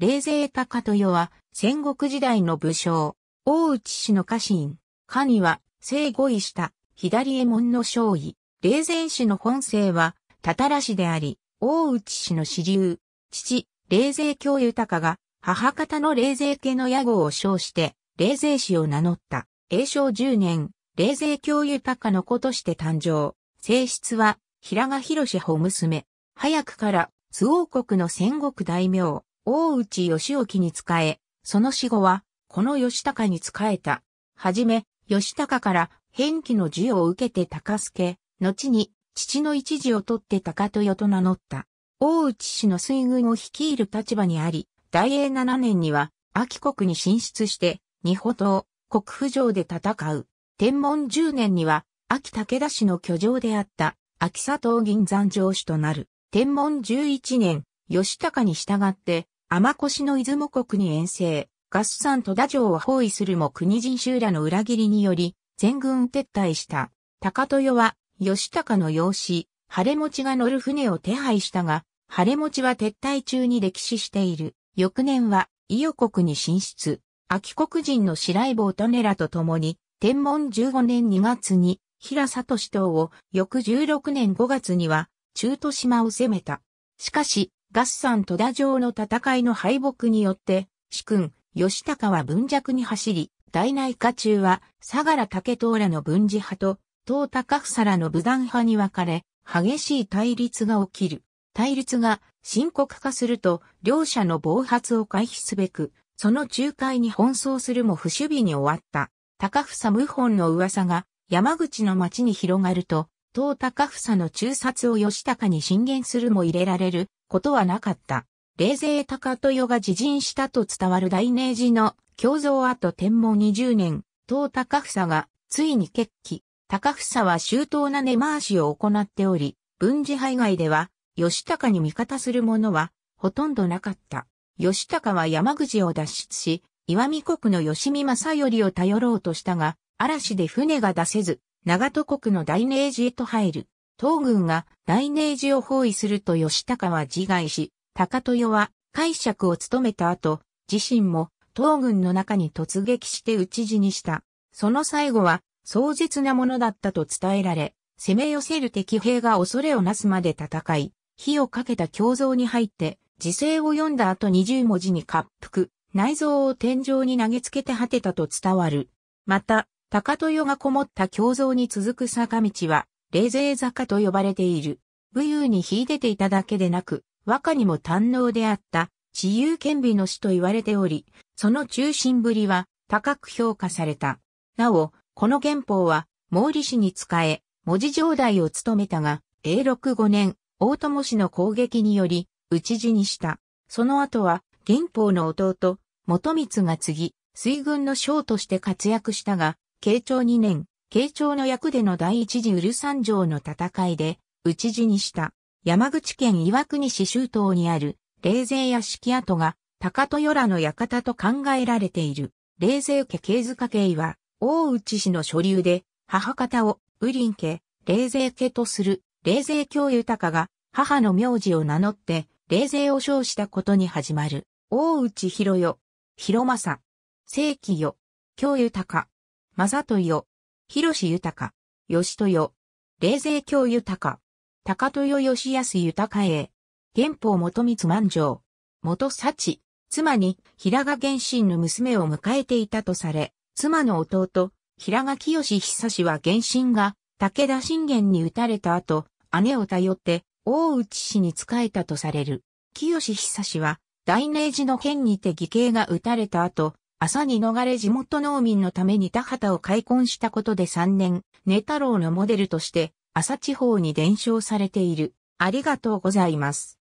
冷勢高豊は戦国時代の武将、大内氏の家臣、家には聖後位した左衛門の将尉、冷泉氏の本姓はたたら氏であり、大内氏の支流、父、冷勢京豊が母方の冷勢家の屋号を称して、冷勢氏を名乗った。永正十年、冷勢京豊の子として誕生。性質は、平賀博士保娘。早くから、周王国の戦国大名、大内義興に仕え、その死後は、この義高に仕えた。はじめ、義高から変気の授与を受けて高助、後に父の一字を取って高豊と名乗った。大内氏の水軍を率いる立場にあり、大英七年には、秋国に進出して、二歩島、国府城で戦う。天文十年には、秋武田氏の居城であった、秋佐藤銀山城主となる。天文十一年、義高に従って、天越の出雲国に遠征、合算戸田城を包囲するも国人集らの裏切りにより、全軍撤退した。高豊は、吉高の養子、晴れ持ちが乗る船を手配したが、晴れ持ちは撤退中に歴史している。翌年は、伊予国に進出。秋国人の白井坊種らと共に、天文15年2月に、平里市等を、翌16年5月には、中都島を攻めた。しかし、合山戸田城の戦いの敗北によって、主君、吉高は分弱に走り、大内家中は、相良武藤らの軍事派と、東高房らの武断派に分かれ、激しい対立が起きる。対立が深刻化すると、両者の暴発を回避すべく、その仲介に奔走するも不守備に終わった。高房謀反の噂が山口の町に広がると、東高房の中殺を吉高に進言するも入れられることはなかった。冷静高豊が自陣したと伝わる大明寺の胸像跡天文20年、東高房がついに決起。高房は周到な根回しを行っており、文字排外では、吉高に味方する者は、ほとんどなかった。吉高は山口を脱出し、岩見国の吉見正頼を頼ろうとしたが、嵐で船が出せず、長戸国の大明寺へと入る。東軍が大寧寺を包囲すると吉高は自害し、高豊は解釈を務めた後、自身も東軍の中に突撃して討ち死にした。その最後は壮絶なものだったと伝えられ、攻め寄せる敵兵が恐れをなすまで戦い、火をかけた胸像に入って、自勢を読んだ後二十文字に滑覆、内臓を天井に投げつけて果てたと伝わる。また、高豊がこもった胸像に続く坂道は、冷勢坂と呼ばれている。武勇に秀でていただけでなく、和歌にも堪能であった、自由兼備の死と言われており、その中心ぶりは高く評価された。なお、この憲法は、毛利氏に仕え、文字上代を務めたが、永禄五年、大友氏の攻撃により、討ち死にした。その後は、元宝の弟、元光が継ぎ、水軍の将として活躍したが、慶長二年、慶長の役での第一次ウル三条の戦いで、討ち死にした、山口県岩国市周東にある、冷泉屋敷跡が、高豊らの館と考えられている。冷泉家慶塚家は、大内氏の所流で、母方を、リン家、冷泉家とする、冷泉京豊が、母の名字を名乗って、冷泉を称したことに始まる。大内広よ、広政、正規よ、京豊、正豊、広豊、吉豊、冷泉京豊、高豊義康豊へ、元宝元光万丈、元幸、妻に平賀玄心の娘を迎えていたとされ、妻の弟、平賀清久氏は玄心が武田信玄に撃たれた後、姉を頼って大内氏に仕えたとされる。清久氏は大明寺の剣にて義兄が撃たれた後、朝に逃れ地元農民のために田畑を開墾したことで3年、根太郎のモデルとして、朝地方に伝承されている。ありがとうございます。